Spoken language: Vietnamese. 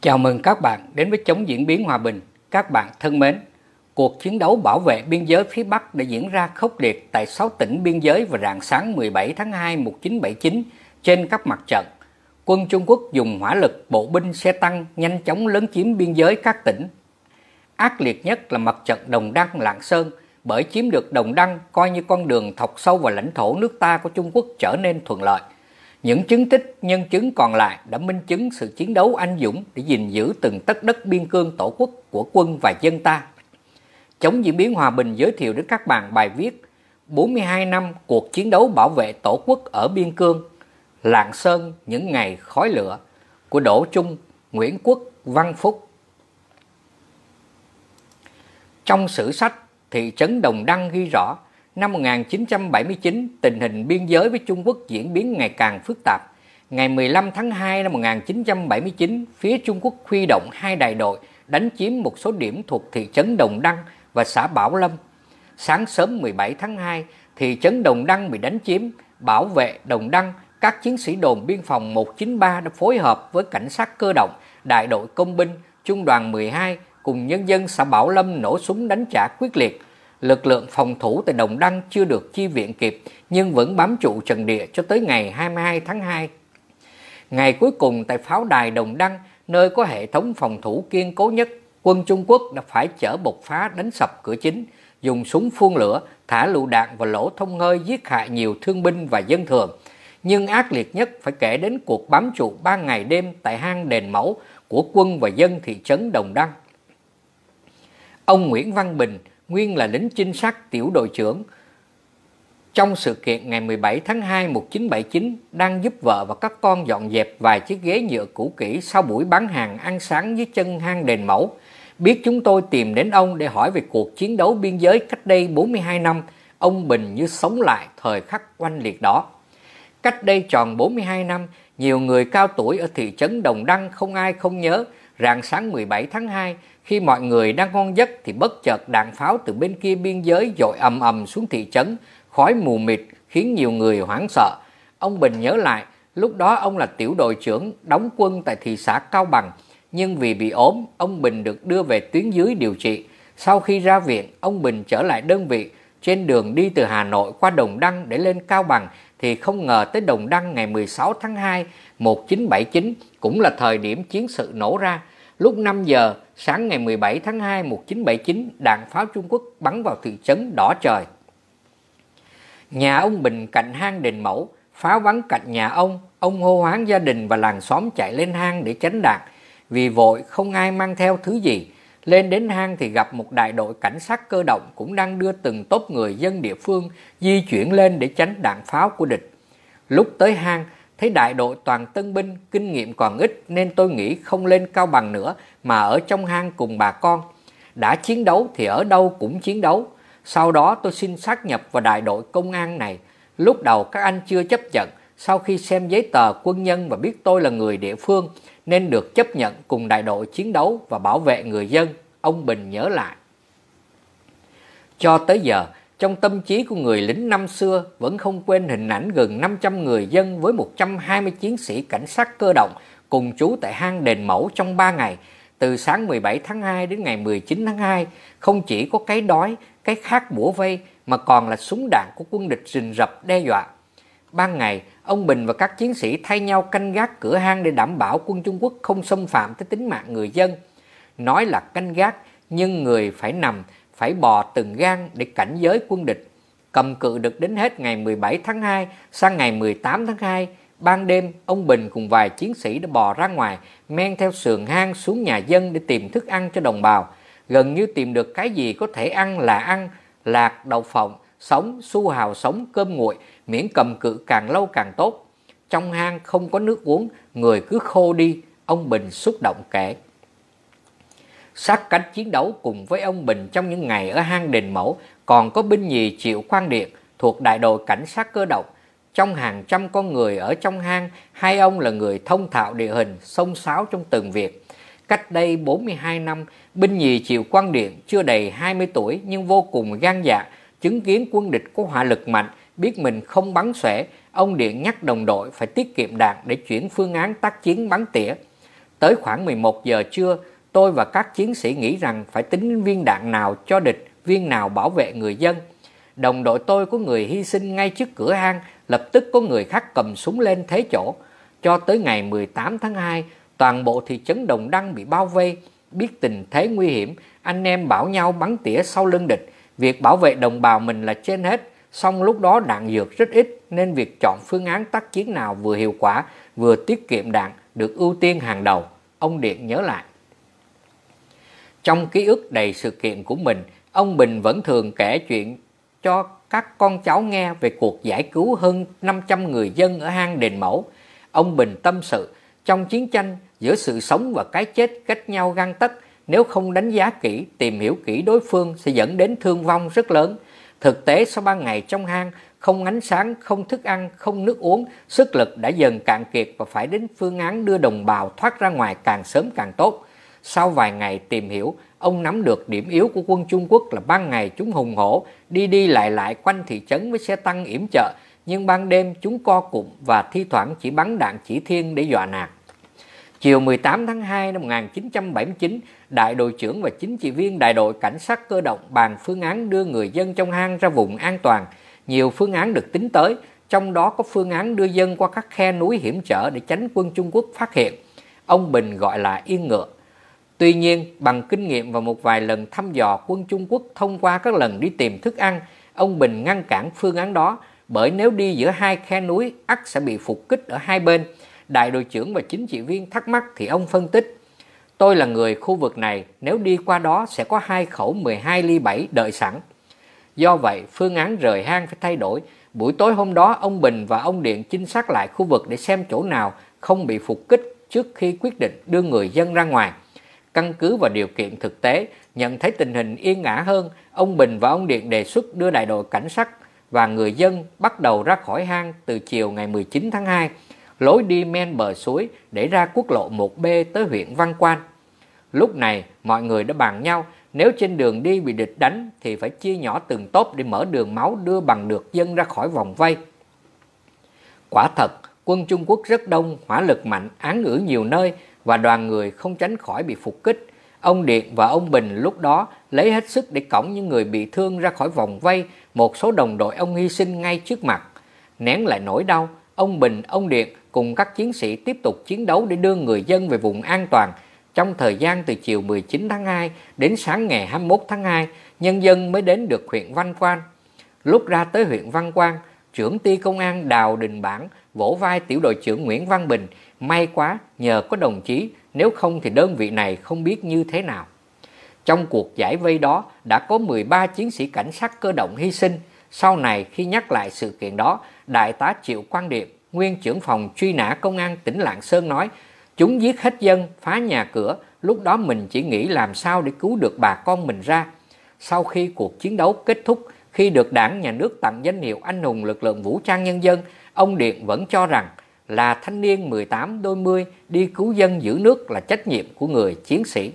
Chào mừng các bạn đến với Chống Diễn biến Hòa bình. Các bạn thân mến, cuộc chiến đấu bảo vệ biên giới phía Bắc đã diễn ra khốc liệt tại 6 tỉnh biên giới vào rạng sáng 17 tháng 2 1979 trên các mặt trận. Quân Trung Quốc dùng hỏa lực, bộ binh, xe tăng nhanh chóng lấn chiếm biên giới các tỉnh. Ác liệt nhất là mặt trận Đồng Đăng Lạng Sơn bởi chiếm được Đồng Đăng coi như con đường thọc sâu vào lãnh thổ nước ta của Trung Quốc trở nên thuận lợi – những chứng tích, nhân chứng còn lại đã minh chứng sự chiến đấu anh dũng để gìn giữ từng tất đất biên cương tổ quốc của quân và dân ta. Chống diễn biến hòa bình giới thiệu đến các bạn bài viết 42 năm cuộc chiến đấu bảo vệ tổ quốc ở biên cương, Lạng Sơn những ngày khói lửa của Đỗ Trung, Nguyễn Quốc, Văn Phúc. Trong sử sách, thị trấn Đồng Đăng ghi rõ Năm 1979, tình hình biên giới với Trung Quốc diễn biến ngày càng phức tạp. Ngày 15 tháng 2 năm 1979, phía Trung Quốc huy động hai đại đội đánh chiếm một số điểm thuộc thị trấn Đồng Đăng và xã Bảo Lâm. Sáng sớm 17 tháng 2, thị trấn Đồng Đăng bị đánh chiếm, bảo vệ Đồng Đăng, các chiến sĩ đồn biên phòng 193 đã phối hợp với cảnh sát cơ động, đại đội công binh, trung đoàn 12 cùng nhân dân xã Bảo Lâm nổ súng đánh trả quyết liệt – lực lượng phòng thủ tại Đồng Đăng chưa được chi viện kịp nhưng vẫn bám trụ trận địa cho tới ngày 22 tháng 2. Ngày cuối cùng tại pháo đài Đồng Đăng, nơi có hệ thống phòng thủ kiên cố nhất, quân Trung Quốc đã phải chở bộc phá đánh sập cửa chính, dùng súng phun lửa, thả lựu đạn và lỗ thông hơi giết hại nhiều thương binh và dân thường. Nhưng ác liệt nhất phải kể đến cuộc bám trụ 3 ngày đêm tại hang Đền Mẫu của quân và dân thị trấn Đồng Đăng. Ông Nguyễn Văn Bình, nguyên là lính trinh sát tiểu đội trưởng trong sự kiện ngày 17 tháng 2 1979 đang giúp vợ và các con dọn dẹp vài chiếc ghế nhựa cũ kỹ sau buổi bán hàng ăn sáng dưới chân hang đền mẫu. Biết chúng tôi tìm đến ông để hỏi về cuộc chiến đấu biên giới cách đây 42 năm, ông Bình như sống lại thời khắc oanh liệt đó. Cách đây tròn 42 năm, nhiều người cao tuổi ở thị trấn Đồng Đăng không ai không nhớ, rạng sáng 17 tháng 2, khi mọi người đang ngon giấc thì bất chợt đạn pháo từ bên kia biên giới dội ầm ầm xuống thị trấn, khói mù mịt khiến nhiều người hoảng sợ. Ông Bình nhớ lại, lúc đó ông là tiểu đội trưởng đóng quân tại thị xã Cao Bằng, nhưng vì bị ốm, ông Bình được đưa về tuyến dưới điều trị. Sau khi ra viện, ông Bình trở lại đơn vị, trên đường đi từ Hà Nội qua Đồng Đăng để lên Cao Bằng thì không ngờ tới Đồng Đăng ngày 16 tháng 2 1979 cũng là thời điểm chiến sự nổ ra. Lúc 5 giờ sáng ngày 17 tháng 2 1979, đạn pháo Trung Quốc bắn vào thị trấn Đỏ Trời. Nhà ông Bình cạnh hang đền mẫu, phá bắn cạnh nhà ông, ông hô hoáng gia đình và làng xóm chạy lên hang để tránh đạn. Vì vội không ai mang theo thứ gì, lên đến hang thì gặp một đại đội cảnh sát cơ động cũng đang đưa từng tốp người dân địa phương di chuyển lên để tránh đạn pháo của địch. Lúc tới hang, Thấy đại đội toàn tân binh, kinh nghiệm còn ít nên tôi nghĩ không lên cao bằng nữa mà ở trong hang cùng bà con. Đã chiến đấu thì ở đâu cũng chiến đấu. Sau đó tôi xin sát nhập vào đại đội công an này. Lúc đầu các anh chưa chấp nhận, sau khi xem giấy tờ quân nhân và biết tôi là người địa phương nên được chấp nhận cùng đại đội chiến đấu và bảo vệ người dân, ông Bình nhớ lại. Cho tới giờ, trong tâm trí của người lính năm xưa vẫn không quên hình ảnh gần 500 người dân với 120 chiến sĩ cảnh sát cơ động cùng trú tại hang đền mẫu trong 3 ngày, từ sáng 17 tháng 2 đến ngày 19 tháng 2, không chỉ có cái đói, cái khát bủa vây mà còn là súng đạn của quân địch rình rập đe dọa. Ban ngày, ông Bình và các chiến sĩ thay nhau canh gác cửa hang để đảm bảo quân Trung Quốc không xâm phạm tới tính mạng người dân. Nói là canh gác, nhưng người phải nằm phải bò từng gan để cảnh giới quân địch. Cầm cự được đến hết ngày 17 tháng 2 sang ngày 18 tháng 2, ban đêm ông Bình cùng vài chiến sĩ đã bò ra ngoài, men theo sườn hang xuống nhà dân để tìm thức ăn cho đồng bào. Gần như tìm được cái gì có thể ăn là ăn, lạc, đậu phộng, sống, su hào sống, cơm nguội, miễn cầm cự càng lâu càng tốt. Trong hang không có nước uống, người cứ khô đi, ông Bình xúc động kể sát cánh chiến đấu cùng với ông Bình trong những ngày ở hang đền mẫu, còn có binh nhì triệu quang điện thuộc đại đội cảnh sát cơ động. Trong hàng trăm con người ở trong hang, hai ông là người thông thạo địa hình, sông sáo trong từng việc. Cách đây 42 năm, binh nhì triệu quang điện chưa đầy 20 tuổi nhưng vô cùng gan dạ, chứng kiến quân địch có hỏa lực mạnh, biết mình không bắn xẻ, ông điện nhắc đồng đội phải tiết kiệm đạn để chuyển phương án tác chiến bắn tỉa. Tới khoảng 11 giờ trưa, Tôi và các chiến sĩ nghĩ rằng phải tính viên đạn nào cho địch, viên nào bảo vệ người dân. Đồng đội tôi có người hy sinh ngay trước cửa hang, lập tức có người khác cầm súng lên thế chỗ. Cho tới ngày 18 tháng 2, toàn bộ thị trấn Đồng Đăng bị bao vây. Biết tình thế nguy hiểm, anh em bảo nhau bắn tỉa sau lưng địch. Việc bảo vệ đồng bào mình là trên hết, song lúc đó đạn dược rất ít nên việc chọn phương án tác chiến nào vừa hiệu quả vừa tiết kiệm đạn được ưu tiên hàng đầu. Ông Điện nhớ lại. Trong ký ức đầy sự kiện của mình, ông Bình vẫn thường kể chuyện cho các con cháu nghe về cuộc giải cứu hơn 500 người dân ở hang Đền Mẫu. Ông Bình tâm sự, trong chiến tranh giữa sự sống và cái chết cách nhau gang tất nếu không đánh giá kỹ, tìm hiểu kỹ đối phương sẽ dẫn đến thương vong rất lớn. Thực tế sau ban ngày trong hang, không ánh sáng, không thức ăn, không nước uống, sức lực đã dần cạn kiệt và phải đến phương án đưa đồng bào thoát ra ngoài càng sớm càng tốt. Sau vài ngày tìm hiểu, ông nắm được điểm yếu của quân Trung Quốc là ban ngày chúng hùng hổ, đi đi lại lại quanh thị trấn với xe tăng yểm trợ, nhưng ban đêm chúng co cụm và thi thoảng chỉ bắn đạn chỉ thiên để dọa nạt. Chiều 18 tháng 2 năm 1979, đại đội trưởng và chính trị viên đại đội cảnh sát cơ động bàn phương án đưa người dân trong hang ra vùng an toàn. Nhiều phương án được tính tới, trong đó có phương án đưa dân qua các khe núi hiểm trở để tránh quân Trung Quốc phát hiện. Ông Bình gọi là yên ngựa. Tuy nhiên, bằng kinh nghiệm và một vài lần thăm dò quân Trung Quốc thông qua các lần đi tìm thức ăn, ông Bình ngăn cản phương án đó bởi nếu đi giữa hai khe núi, ắt sẽ bị phục kích ở hai bên. Đại đội trưởng và chính trị viên thắc mắc thì ông phân tích. Tôi là người khu vực này, nếu đi qua đó sẽ có hai khẩu 12 ly 7 đợi sẵn. Do vậy, phương án rời hang phải thay đổi. Buổi tối hôm đó, ông Bình và ông Điện chính xác lại khu vực để xem chỗ nào không bị phục kích trước khi quyết định đưa người dân ra ngoài. Căn cứ vào điều kiện thực tế, nhận thấy tình hình yên ngã hơn, ông Bình và ông Điện đề xuất đưa đại đội cảnh sát và người dân bắt đầu ra khỏi hang từ chiều ngày 19 tháng 2, lối đi men bờ suối để ra quốc lộ 1B tới huyện Văn Quan. Lúc này, mọi người đã bàn nhau, nếu trên đường đi bị địch đánh thì phải chia nhỏ từng tốp để mở đường máu đưa bằng được dân ra khỏi vòng vây. Quả thật, quân Trung Quốc rất đông, hỏa lực mạnh, án ngữ nhiều nơi, và đoàn người không tránh khỏi bị phục kích. Ông Điện và ông Bình lúc đó lấy hết sức để cõng những người bị thương ra khỏi vòng vây, một số đồng đội ông hy sinh ngay trước mặt. Nén lại nỗi đau, ông Bình, ông Điện cùng các chiến sĩ tiếp tục chiến đấu để đưa người dân về vùng an toàn. Trong thời gian từ chiều 19 tháng 2 đến sáng ngày 21 tháng 2, nhân dân mới đến được huyện Văn Quan. Lúc ra tới huyện Văn Quan, trưởng ty công an Đào Đình Bản vỗ vai tiểu đội trưởng Nguyễn Văn Bình May quá nhờ có đồng chí, nếu không thì đơn vị này không biết như thế nào. Trong cuộc giải vây đó đã có 13 chiến sĩ cảnh sát cơ động hy sinh. Sau này khi nhắc lại sự kiện đó, Đại tá Triệu Quang Điệp, nguyên trưởng phòng truy nã công an tỉnh Lạng Sơn nói, chúng giết hết dân, phá nhà cửa, lúc đó mình chỉ nghĩ làm sao để cứu được bà con mình ra. Sau khi cuộc chiến đấu kết thúc, khi được đảng nhà nước tặng danh hiệu anh hùng lực lượng vũ trang nhân dân, ông Điện vẫn cho rằng là thanh niên 18 đôi mươi đi cứu dân giữ nước là trách nhiệm của người chiến sĩ